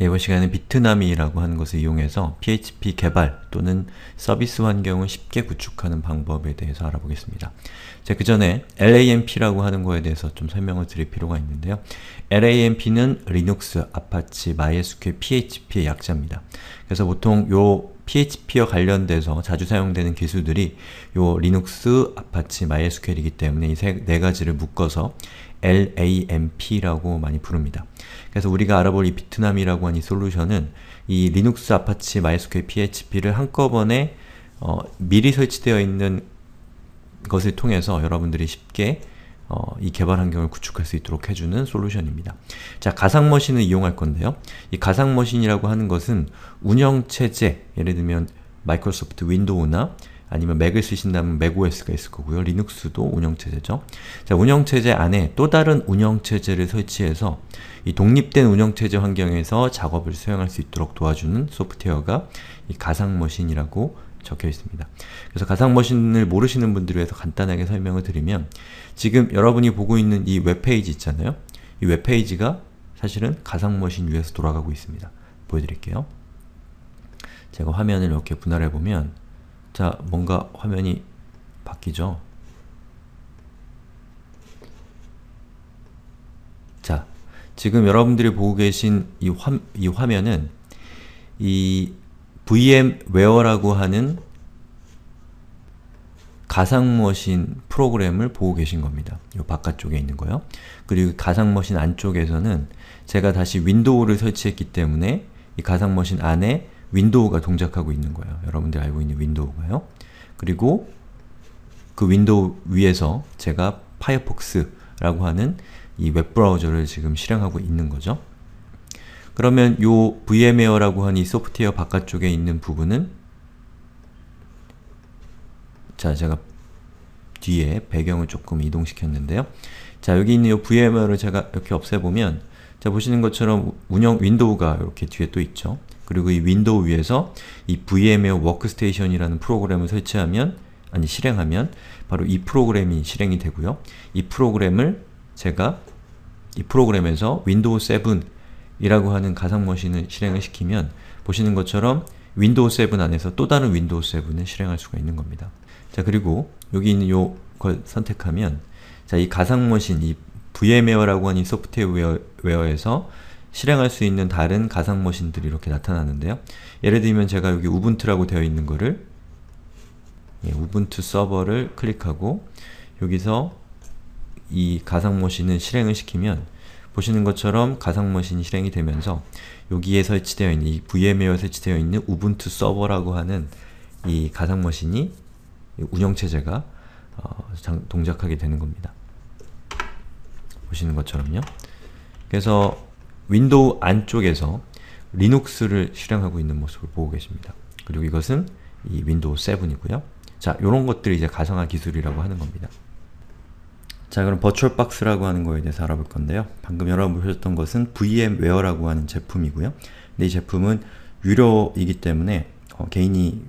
예, 이번 시간에 비트나미라고 하는 것을 이용해서 PHP 개발 또는 서비스 환경을 쉽게 구축하는 방법에 대해서 알아보겠습니다. 그 전에 LAMP라고 하는 거에 대해서 좀 설명을 드릴 필요가 있는데요. LAMP는 리눅스, 아파치, MySQL, PHP의 약자입니다. 그래서 보통 요 PHP와 관련돼서 자주 사용되는 기술들이 요 리눅스, 아파치, MySQL이기 때문에 이 네 가지를 묶어서 LAMP라고 많이 부릅니다. 그래서 우리가 알아볼 이 비트남이라고 하는 이 솔루션은 이 리눅스, 아파치, 마이스퀘어, PHP를 한꺼번에 어, 미리 설치되어 있는 것을 통해서 여러분들이 쉽게 어, 이 개발 환경을 구축할 수 있도록 해주는 솔루션입니다. 자, 가상머신을 이용할 건데요. 이 가상머신이라고 하는 것은 운영체제, 예를 들면 마이크로소프트 윈도우나 아니면 맥을 쓰신다면 맥 o s 가 있을 거고요. 리눅스도 운영체제죠. 자, 운영체제 안에 또 다른 운영체제를 설치해서 이 독립된 운영체제 환경에서 작업을 수행할 수 있도록 도와주는 소프트웨어가 이 가상머신이라고 적혀 있습니다. 그래서 가상머신을 모르시는 분들을 위해서 간단하게 설명을 드리면 지금 여러분이 보고 있는 이 웹페이지 있잖아요. 이 웹페이지가 사실은 가상머신 위에서 돌아가고 있습니다. 보여드릴게요. 제가 화면을 이렇게 분할해보면 자, 뭔가 화면이 바뀌죠? 자, 지금 여러분들이 보고 계신 이, 화, 이 화면은 이 VMware라고 하는 가상머신 프로그램을 보고 계신 겁니다. 이 바깥쪽에 있는 거요. 그리고 가상머신 안쪽에서는 제가 다시 윈도우를 설치했기 때문에 이 가상머신 안에 윈도우가 동작하고 있는 거예요. 여러분들이 알고 있는 윈도우가요. 그리고 그 윈도우 위에서 제가 파이어폭스라고 하는 이 웹브라우저를 지금 실행하고 있는 거죠. 그러면 요 VMware라고 하는 이 소프트웨어 바깥쪽에 있는 부분은 자, 제가 뒤에 배경을 조금 이동시켰는데요. 자, 여기 있는 요 VMware를 제가 이렇게 없애보면 자, 보시는 것처럼 운영 윈도우가 이렇게 뒤에 또 있죠. 그리고 이 윈도우 위에서 이 VMware 워크스테이션이라는 프로그램을 설치하면 아니 실행하면 바로 이 프로그램이 실행이 되고요. 이 프로그램을 제가 이 프로그램에서 윈도우 7이라고 하는 가상머신을 실행을 시키면 보시는 것처럼 윈도우 7 안에서 또 다른 윈도우 7을 실행할 수가 있는 겁니다. 자 그리고 여기 있는 요 걸 선택하면 자이 가상머신, 이 VMware라고 하는 소프트웨어에서 실행할 수 있는 다른 가상 머신들이 이렇게 나타나는데요. 예를 들면 제가 여기 우분투라고 되어 있는 거를 예, 우분투 서버를 클릭하고 여기서 이 가상 머신을 실행을 시키면 보시는 것처럼 가상 머신이 실행이 되면서 여기에 설치되어 있는 이 v m 웨 설치되어 있는 우분투 서버라고 하는 이 가상 머신이 운영체제가 어, 동작하게 되는 겁니다. 보시는 것처럼요. 그래서 윈도우 안쪽에서 리눅스를 실행하고 있는 모습을 보고 계십니다. 그리고 이것은 이 윈도우 7이고요. 자, 이런 것들이 이제 가상화 기술이라고 하는 겁니다. 자, 그럼 버추얼박스라고 하는 거에 대해서 알아볼 건데요. 방금 여러분 보셨던 것은 VM웨어라고 하는 제품이고요. 근데 이 제품은 유료이기 때문에 어, 개인이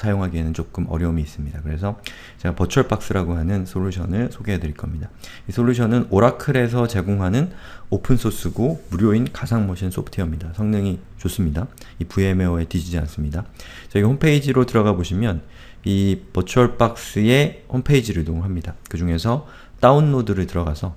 사용하기에는 조금 어려움이 있습니다. 그래서 제가 버추얼박스라고 하는 솔루션을 소개해 드릴 겁니다. 이 솔루션은 오라클에서 제공하는 오픈소스고 무료인 가상머신 소프트웨어입니다. 성능이 좋습니다. 이 VMware에 뒤지지 않습니다. 저희 홈페이지로 들어가 보시면 이 버추얼박스의 홈페이지를 이동합니다. 그 중에서 다운로드를 들어가서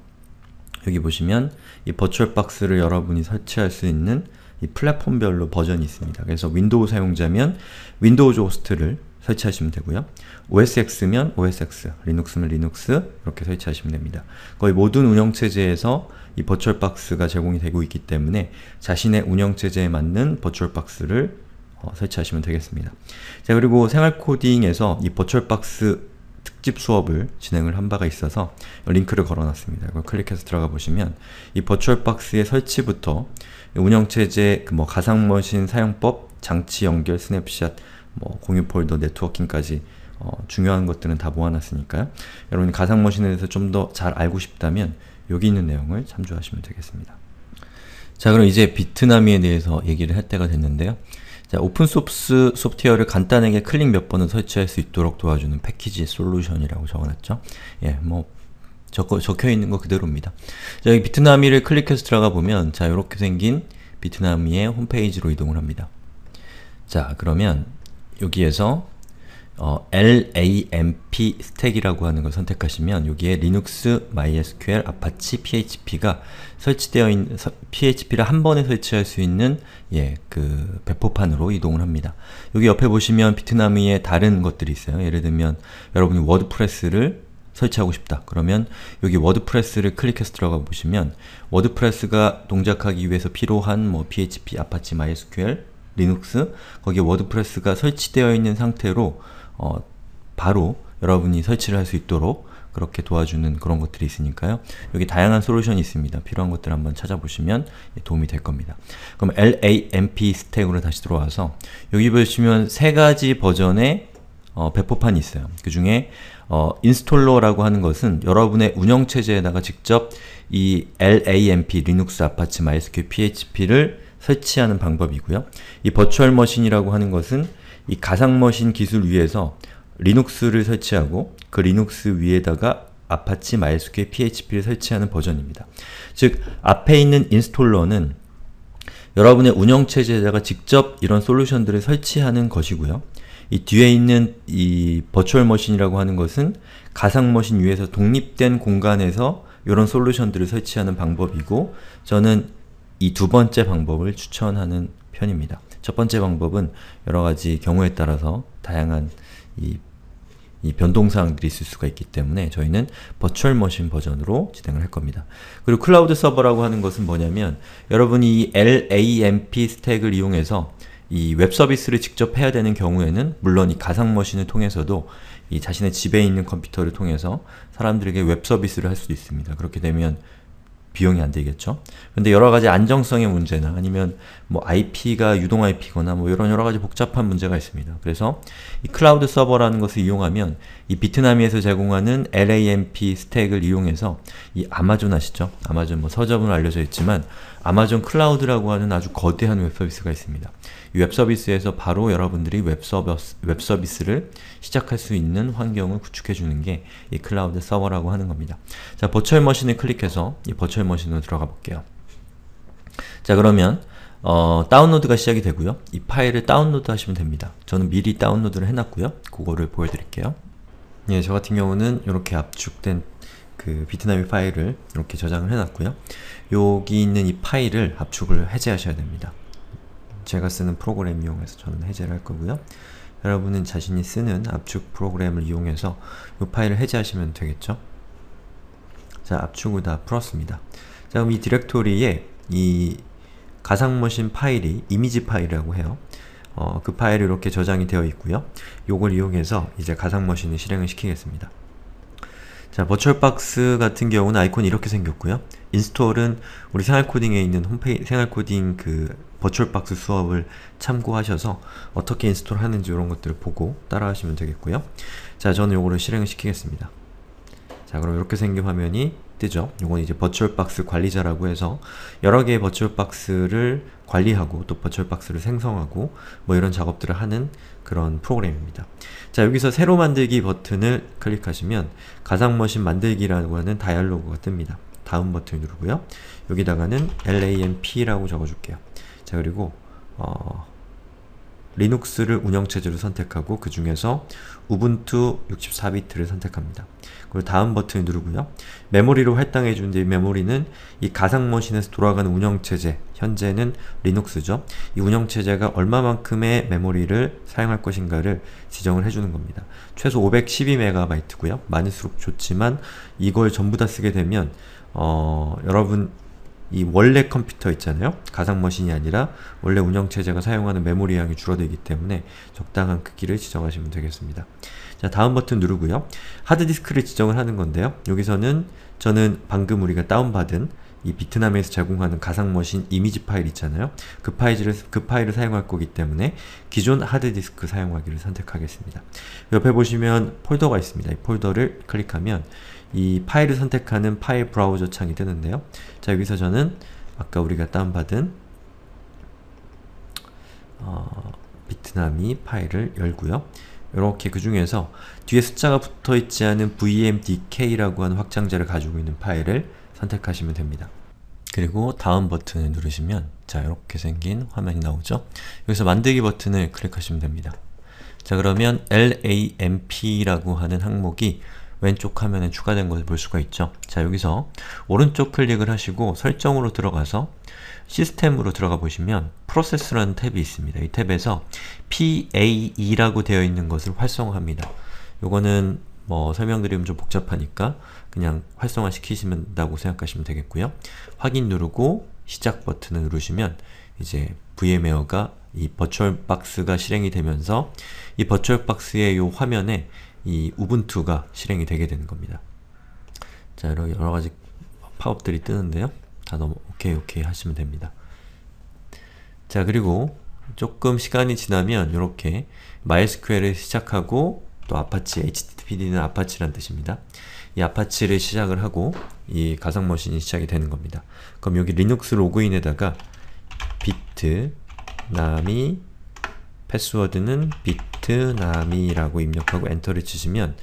여기 보시면 이 버추얼박스를 여러분이 설치할 수 있는 이 플랫폼별로 버전이 있습니다. 그래서 윈도우 사용자면 윈도우즈 호스트를 설치하시면 되고요. OSX면 OSX, 리눅스면 리눅스 이렇게 설치하시면 됩니다. 거의 모든 운영체제에서 이 버추얼박스가 제공이 되고 있기 때문에 자신의 운영체제에 맞는 버추얼박스를 어, 설치하시면 되겠습니다. 자 그리고 생활코딩에서 이 버추얼박스 특집 수업을 진행을 한 바가 있어서 링크를 걸어놨습니다. 이걸 클릭해서 들어가 보시면 이 버추얼박스의 설치부터 운영체제, 그 뭐 가상머신 사용법, 장치 연결, 스냅샷, 뭐 공유 폴더, 네트워킹까지 어, 중요한 것들은 다 모아놨으니까요. 여러분 가상머신에 대해서 좀 더 잘 알고 싶다면 여기 있는 내용을 참조하시면 되겠습니다. 자 그럼 이제 비트나미에 대해서 얘기를 할 때가 됐는데요. 자, 오픈소스 소프트웨어를 간단하게 클릭 몇 번을 설치할 수 있도록 도와주는 패키지 솔루션이라고 적어놨죠. 예, 뭐 적어, 적혀있는 거 그대로입니다. 자, 여기 비트나미를 클릭해서 들어가 보면 자, 이렇게 생긴 비트나미의 홈페이지로 이동을 합니다. 자, 그러면 여기에서 어, LAMP s t a c k 이라고 하는 걸 선택하시면 여기에 리눅스, MySQL, 아파치, PHP가 설치되어 있는 PHP를 한 번에 설치할 수 있는 예, 그 배포판으로 이동을 합니다. 여기 옆에 보시면 비트나미의 다른 것들이 있어요. 예를 들면 여러분이 워드프레스를 설치하고 싶다. 그러면 여기 워드프레스를 클릭해서 들어가 보시면 워드프레스가 동작하기 위해서 필요한 뭐 PHP, 아파치, MySQL, 리눅스 거기에 워드프레스가 설치되어 있는 상태로 어, 바로 여러분이 설치를 할 수 있도록 그렇게 도와주는 그런 것들이 있으니까요. 여기 다양한 솔루션이 있습니다. 필요한 것들 한번 찾아보시면 도움이 될 겁니다. 그럼 LAMP 스택으로 다시 들어와서 여기 보시면 세 가지 버전의 어, 배포판이 있어요. 그 중에 어, 인스톨러라고 하는 것은 여러분의 운영체제에다가 직접 이 LAMP, 리눅스 아파치, MySQL, PHP를 설치하는 방법이고요. 이 버추얼 머신이라고 하는 것은 이 가상머신 기술 위에서 리눅스를 설치하고 그 리눅스 위에다가 아파치 MySQL PHP를 설치하는 버전입니다. 즉, 앞에 있는 인스톨러는 여러분의 운영체제에다가 직접 이런 솔루션들을 설치하는 것이고요. 이 뒤에 있는 이 버추얼 머신이라고 하는 것은 가상 머신 위에서 독립된 공간에서 이런 솔루션들을 설치하는 방법이고 저는 이 두 번째 방법을 추천하는 편입니다. 첫 번째 방법은 여러 가지 경우에 따라서 다양한 이, 이 변동사항들이 있을 수가 있기 때문에 저희는 버추얼 머신 버전으로 진행을 할 겁니다. 그리고 클라우드 서버라고 하는 것은 뭐냐면 여러분이 이 LAMP 스택을 이용해서 이 웹 서비스를 직접 해야 되는 경우에는 물론 이 가상 머신을 통해서도 이 자신의 집에 있는 컴퓨터를 통해서 사람들에게 웹 서비스를 할 수도 있습니다. 그렇게 되면 비용이 안 되겠죠. 근데 여러 가지 안정성의 문제나 아니면 뭐 IP가 유동 IP거나 뭐 이런 여러 가지 복잡한 문제가 있습니다. 그래서 이 클라우드 서버라는 것을 이용하면 이비트나미에서 제공하는 LAMP 스택을 이용해서 이 아마존 아시죠? 아마존 뭐서적으 알려져 있지만 아마존 클라우드라고 하는 아주 거대한 웹서비스가 있습니다. 이 웹서비스에서 바로 여러분들이 웹서비스, 웹서비스를 시작할 수 있는 환경을 구축해주는 게 이 클라우드 서버라고 하는 겁니다. 자, 버추얼머신을 클릭해서 이 버추얼머신으로 들어가 볼게요. 자, 그러면 어, 다운로드가 시작이 되고요. 이 파일을 다운로드 하시면 됩니다. 저는 미리 다운로드를 해놨고요. 그거를 보여드릴게요. 예, 저 같은 경우는 이렇게 압축된 그 비트나미 파일을 이렇게 저장을 해놨고요. 여기 있는 이 파일을 압축을 해제하셔야 됩니다. 제가 쓰는 프로그램 이용해서 저는 해제를 할 거고요. 여러분은 자신이 쓰는 압축 프로그램을 이용해서 이 파일을 해제하시면 되겠죠? 자, 압축을 다 풀었습니다. 자, 그럼 이 디렉토리에 이 가상머신 파일이 이미지 파일이라고 해요. 어, 그 파일이 이렇게 저장이 되어 있고요. 요걸 이용해서 이제 가상머신을 실행을 시키겠습니다. 자, 버추얼박스 같은 경우는 아이콘이 이렇게 생겼고요. 인스톨은 우리 생활코딩에 있는 홈페이지 생활코딩 그 버추얼박스 수업을 참고하셔서 어떻게 인스톨하는지 이런 것들을 보고 따라하시면 되겠고요. 자, 저는 요거를 실행을 시키겠습니다. 자, 그럼 이렇게 생긴 화면이 뜨죠. 이건 이제 버추얼박스 관리자라고 해서 여러 개의 버추얼박스를 관리하고 또 버추얼박스를 생성하고 뭐 이런 작업들을 하는 그런 프로그램입니다. 자 여기서 새로 만들기 버튼을 클릭하시면 가상머신 만들기라고 하는 다이얼로그가 뜹니다. 다음 버튼 누르고요. 여기다가는 lamp라고 적어줄게요. 자 그리고 어, 리눅스를 운영체제로 선택하고 그 중에서 우분투 64비트를 선택합니다. 그리고 다음 버튼을 누르고요. 메모리로 할당해 주는데 메모리는 이 가상머신에서 돌아가는 운영체제, 현재는 리눅스죠. 이 운영체제가 얼마만큼의 메모리를 사용할 것인가를 지정을 해주는 겁니다. 최소 512MB고요. 많을수록 좋지만 이걸 전부 다 쓰게 되면 어, 여러분 이 원래 컴퓨터 있잖아요. 가상머신이 아니라 원래 운영체제가 사용하는 메모리 양이 줄어들기 때문에 적당한 크기를 지정하시면 되겠습니다. 자, 다음 버튼 누르고요. 하드디스크를 지정을 하는 건데요. 여기서는 저는 방금 우리가 다운받은 이 베트남에서 제공하는 가상머신 이미지 파일 있잖아요. 그 파일을, 그 파일을 사용할 거기 때문에 기존 하드디스크 사용하기를 선택하겠습니다. 옆에 보시면 폴더가 있습니다. 이 폴더를 클릭하면 이 파일을 선택하는 파일 브라우저 창이 뜨는데요. 자 여기서 저는 아까 우리가 다운받은 어, 비트나미 파일을 열고요. 이렇게 그 중에서 뒤에 숫자가 붙어있지 않은 vmdk라고 하는 확장자를 가지고 있는 파일을 선택하시면 됩니다. 그리고 다음 버튼을 누르시면 자 이렇게 생긴 화면이 나오죠. 여기서 만들기 버튼을 클릭하시면 됩니다. 자 그러면 lamp라고 하는 항목이 왼쪽 화면에 추가된 것을 볼 수가 있죠. 자 여기서 오른쪽 클릭을 하시고 설정으로 들어가서 시스템으로 들어가 보시면 프로세스라는 탭이 있습니다. 이 탭에서 PAE라고 되어 있는 것을 활성화합니다. 요거는 뭐 설명드리면 좀 복잡하니까 그냥 활성화시키신 다고 생각하시면 되겠고요. 확인 누르고 시작 버튼을 누르시면 이제 VMware가 이 버추얼박스가 실행이 되면서 이 버추얼박스의 이 화면에 이 우분투가 실행이 되게 되는 겁니다. 자, 여러, 여러 가지 팝업들이 뜨는데요. 다 넘어, 오케이, 오케이 하시면 됩니다. 자, 그리고 조금 시간이 지나면 이렇게 MySQL을 시작하고 또 아파치, HTTPD는 아파치란 뜻입니다. 이 아파치를 시작을 하고 이 가상머신이 시작이 되는 겁니다. 그럼 여기 리눅스 로그인에다가 비트 나미 패스워드는 비트남이라고 입력하고 엔터를 치시면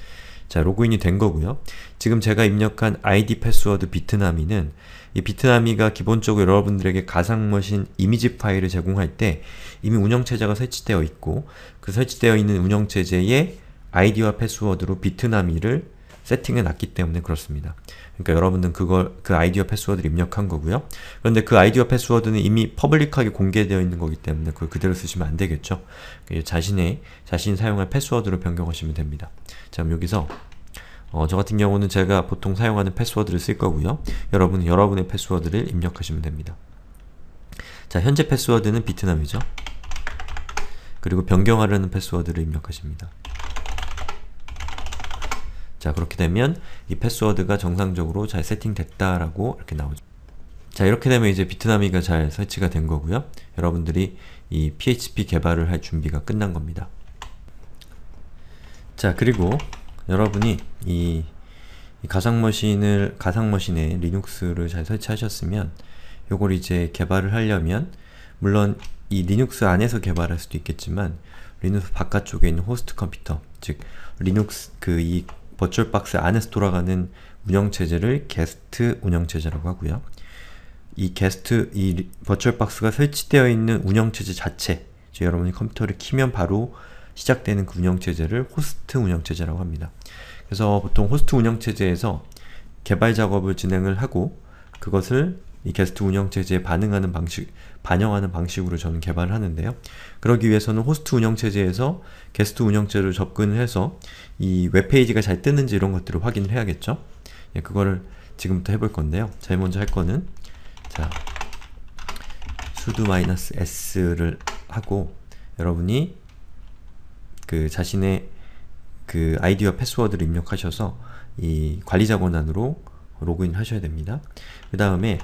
자, 로그인이 된 거고요. 지금 제가 입력한 id 패스워드 비트나미는 이 비트나미가 기본적으로 여러분들에게 가상머신 이미지 파일을 제공할 때 이미 운영체제가 설치되어 있고 그 설치되어 있는 운영체제의 아이디와 패스워드로 비트나미를 세팅해 놨기 때문에 그렇습니다. 그러니까 여러분은 그걸 그 아이디어 패스워드를 입력한 거고요. 그런데 그 아이디어 패스워드는 이미 퍼블릭하게 공개되어 있는 거기 때문에 그걸 그대로 쓰시면 안 되겠죠. 그 자신의 자신이 사용할 패스워드로 변경하시면 됩니다. 자, 그럼 여기서 어, 저 같은 경우는 제가 보통 사용하는 패스워드를 쓸 거고요. 여러분은 여러분의 패스워드를 입력하시면 됩니다. 자, 현재 패스워드는 비트남이죠. 그리고 변경하려는 패스워드를 입력하십니다. 자 그렇게 되면 이 패스워드가 정상적으로 잘 세팅됐다라고 이렇게 나오죠. 자 이렇게 되면 이제 비트나미가 잘 설치가 된 거고요. 여러분들이 이 PHP 개발을 할 준비가 끝난 겁니다. 자 그리고 여러분이 이, 가상머신을 가상머신에 리눅스를 잘 설치하셨으면 요걸 이제 개발을 하려면 물론 이 리눅스 안에서 개발할 수도 있겠지만 리눅스 바깥쪽에 있는 호스트 컴퓨터 즉 리눅스 그이 버추얼 박스 안에서 돌아가는 운영체제를 게스트 운영체제라고 하고요. 이 게스트, 이 버추얼 박스가 설치되어 있는 운영체제 자체, 즉 여러분이 컴퓨터를 키면 바로 시작되는 그 운영체제를 호스트 운영체제라고 합니다. 그래서 보통 호스트 운영체제에서 개발 작업을 진행을 하고 그것을 이 게스트 운영 체제에 반응하는 방식, 반영하는 방식으로 저는 개발을 하는데요. 그러기 위해서는 호스트 운영 체제에서 게스트 운영체를 제 접근을 해서 이 웹페이지가 잘 뜨는지 이런 것들을 확인을 해야겠죠. 예, 그거를 지금부터 해볼 건데요. 제일 먼저 할 거는 자 sudo-s를 하고 여러분이 그 자신의 그 아이디와 패스워드를 입력하셔서 이 관리자 권한으로 로그인 하셔야 됩니다. 그 다음에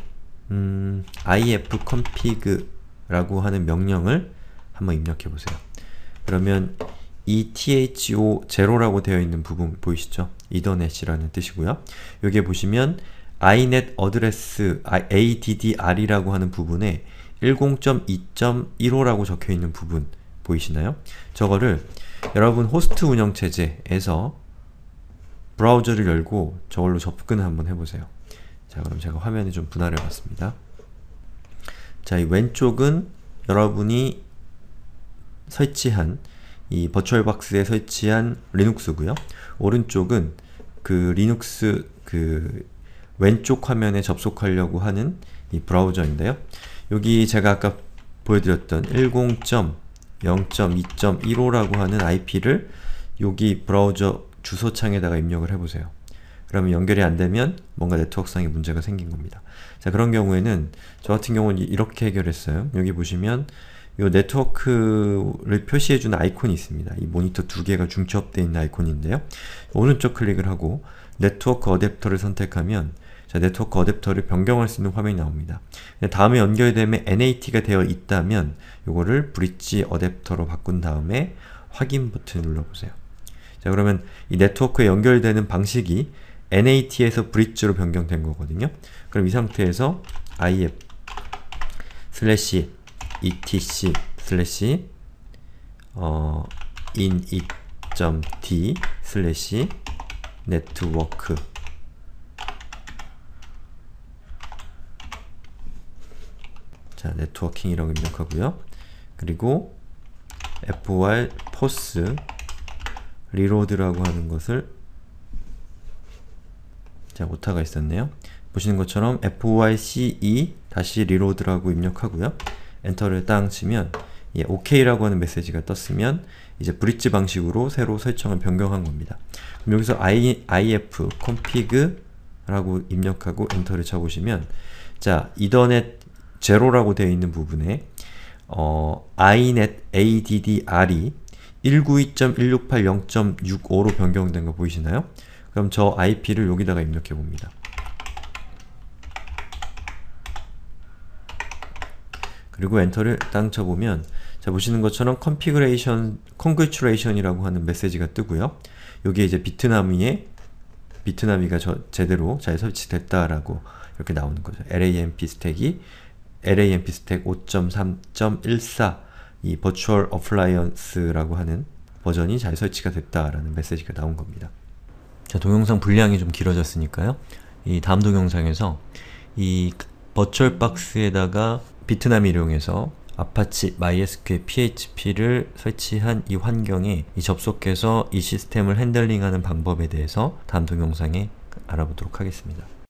음, ifconfig라고 하는 명령을 한번 입력해 보세요. 그러면 e t h 0라고 되어 있는 부분 보이시죠? 이더넷이라는 뜻이고요. 여기에 보시면 inet address addr이라고 하는 부분에 10.2.15라고 적혀 있는 부분 보이시나요? 저거를 여러분 호스트 운영체제에서 브라우저를 열고 저걸로 접근 한번 해보세요. 자 그럼 제가 화면에 좀 분할해 봤습니다. 자이 왼쪽은 여러분이 설치한 이 버추얼박스에 설치한 리눅스고요. 오른쪽은 그 리눅스 그 왼쪽 화면에 접속하려고 하는 이 브라우저인데요. 여기 제가 아까 보여드렸던 10.0.2.15라고 하는 IP를 여기 브라우저 주소창에다가 입력을 해보세요. 그러면 연결이 안 되면 뭔가 네트워크상의 문제가 생긴 겁니다. 자 그런 경우에는 저 같은 경우는 이렇게 해결했어요. 여기 보시면 이 네트워크를 표시해주 아이콘이 있습니다. 이 모니터 두 개가 중첩되어 있는 아이콘인데요. 오른쪽 클릭을 하고 네트워크 어댑터를 선택하면 자, 네트워크 어댑터를 변경할 수 있는 화면이 나옵니다. 다음에 연결되면 NAT가 되어 있다면 이거를 브릿지 어댑터로 바꾼 다음에 확인 버튼을 눌러보세요. 자 그러면 이 네트워크에 연결되는 방식이 NAT에서 브릿지로 변경된 거거든요. 그럼 이 상태에서 if 슬래시 etc 슬래시 어 init.d 슬래시 네트워크 자, 네트워킹이라고 입력하고요. 그리고 for p o s 리로드라고 하는 것을 자, 오타가 있었네요. 보시는 것처럼 FYCE 다시 리로드라고 입력하고요. 엔터를 땅 치면 예, OK라고 하는 메시지가 떴으면 이제 브릿지 방식으로 새로 설정을 변경한 겁니다. 그럼 여기서 I, if config라고 입력하고 엔터를 쳐보시면 자, 이더넷 제로라고 되어 있는 부분에 어, inet addr이 192.168.0.65로 변경된 거 보이시나요? 그럼 저 IP를 여기다가 입력해 봅니다. 그리고 엔터를 땅 쳐보면 자 보시는 것처럼 컨피그레이션, 컨그츄레이션이라고 하는 메시지가 뜨고요. 여기에 이제 비트나미의 비트나미가 저, 제대로 잘 설치됐다라고 이렇게 나오는 거죠. LAMP 스택이 LAMP 스택 5.3.14이 버추얼 어플라이언스라고 하는 버전이 잘 설치가 됐다라는 메시지가 나온 겁니다. 자, 동영상 분량이 좀 길어졌으니까요. 이 다음 동영상에서 이 버츄얼박스에다가 비트남을 이용해서 아파치 MySQL PHP를 설치한 이 환경에 이 접속해서 이 시스템을 핸들링하는 방법에 대해서 다음 동영상에 알아보도록 하겠습니다.